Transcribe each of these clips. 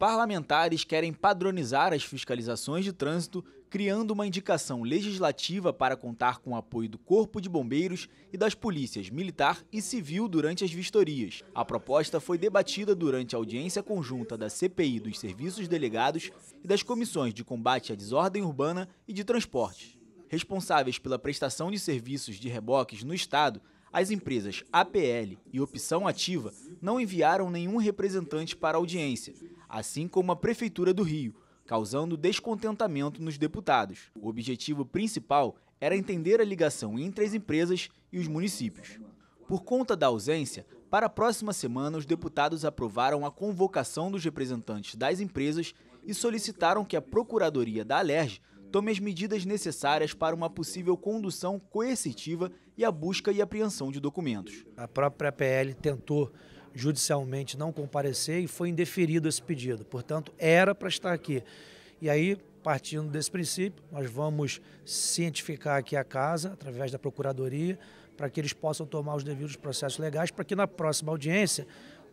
Parlamentares querem padronizar as fiscalizações de trânsito, criando uma indicação legislativa para contar com o apoio do Corpo de Bombeiros e das polícias militar e civil durante as vistorias. A proposta foi debatida durante a audiência conjunta da CPI dos Serviços Delegados e das Comissões de Combate à Desordem Urbana e de Transportes. Responsáveis pela prestação de serviços de reboques no Estado, as empresas APL e Opção Ativa não enviaram nenhum representante para a audiência assim como a Prefeitura do Rio, causando descontentamento nos deputados. O objetivo principal era entender a ligação entre as empresas e os municípios. Por conta da ausência, para a próxima semana os deputados aprovaram a convocação dos representantes das empresas e solicitaram que a Procuradoria da Alerj tome as medidas necessárias para uma possível condução coercitiva e a busca e apreensão de documentos. A própria PL tentou judicialmente não comparecer e foi indeferido esse pedido. Portanto, era para estar aqui. E aí, partindo desse princípio, nós vamos cientificar aqui a casa, através da Procuradoria, para que eles possam tomar os devidos processos legais, para que na próxima audiência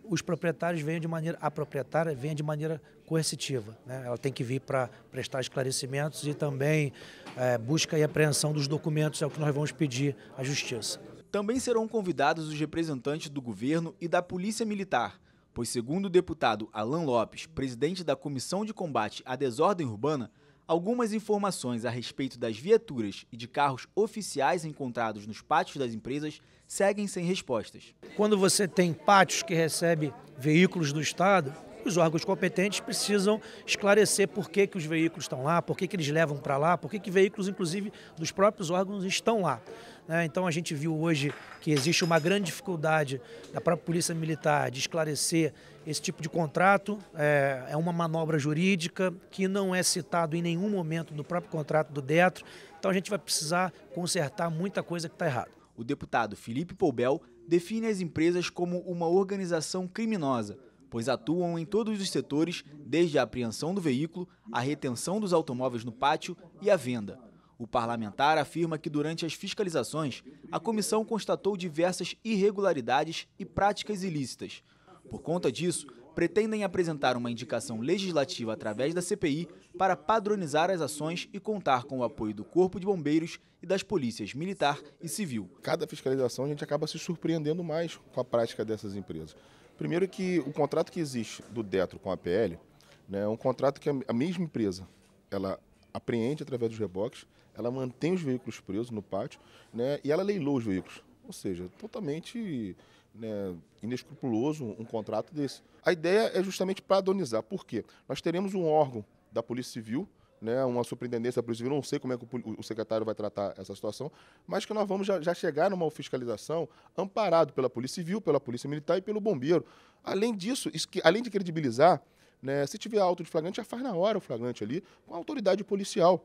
os proprietários venham de maneira, a proprietária venha de maneira coercitiva. Né? Ela tem que vir para prestar esclarecimentos e também é, busca e apreensão dos documentos, é o que nós vamos pedir à Justiça também serão convidados os representantes do governo e da Polícia Militar, pois, segundo o deputado Alan Lopes, presidente da Comissão de Combate à Desordem Urbana, algumas informações a respeito das viaturas e de carros oficiais encontrados nos pátios das empresas seguem sem respostas. Quando você tem pátios que recebe veículos do Estado, os órgãos competentes precisam esclarecer por que, que os veículos estão lá, por que, que eles levam para lá, por que, que veículos, inclusive, dos próprios órgãos estão lá. Né? Então a gente viu hoje que existe uma grande dificuldade da própria Polícia Militar de esclarecer esse tipo de contrato, é, é uma manobra jurídica que não é citado em nenhum momento do próprio contrato do DETRO, então a gente vai precisar consertar muita coisa que está errada. O deputado Felipe Poubel define as empresas como uma organização criminosa pois atuam em todos os setores, desde a apreensão do veículo, a retenção dos automóveis no pátio e a venda. O parlamentar afirma que durante as fiscalizações, a comissão constatou diversas irregularidades e práticas ilícitas. Por conta disso, pretendem apresentar uma indicação legislativa através da CPI para padronizar as ações e contar com o apoio do Corpo de Bombeiros e das polícias militar e civil. Cada fiscalização a gente acaba se surpreendendo mais com a prática dessas empresas. Primeiro que o contrato que existe do Detro com a PL né, é um contrato que a mesma empresa ela apreende através dos reboques, ela mantém os veículos presos no pátio né, e ela leilou os veículos. Ou seja, totalmente né, inescrupuloso um, um contrato desse. A ideia é justamente padronizar, quê? nós teremos um órgão da Polícia Civil né, uma superintendência para civil, não sei como é que o, o, secretário vai tratar essa situação, mas que nós vamos já, já, chegar numa fiscalização amparado pela Polícia Civil, pela Polícia Militar e pelo Bombeiro. Além disso, que, além de credibilizar, né, se tiver auto de flagrante, já faz na hora o flagrante ali, com a autoridade policial.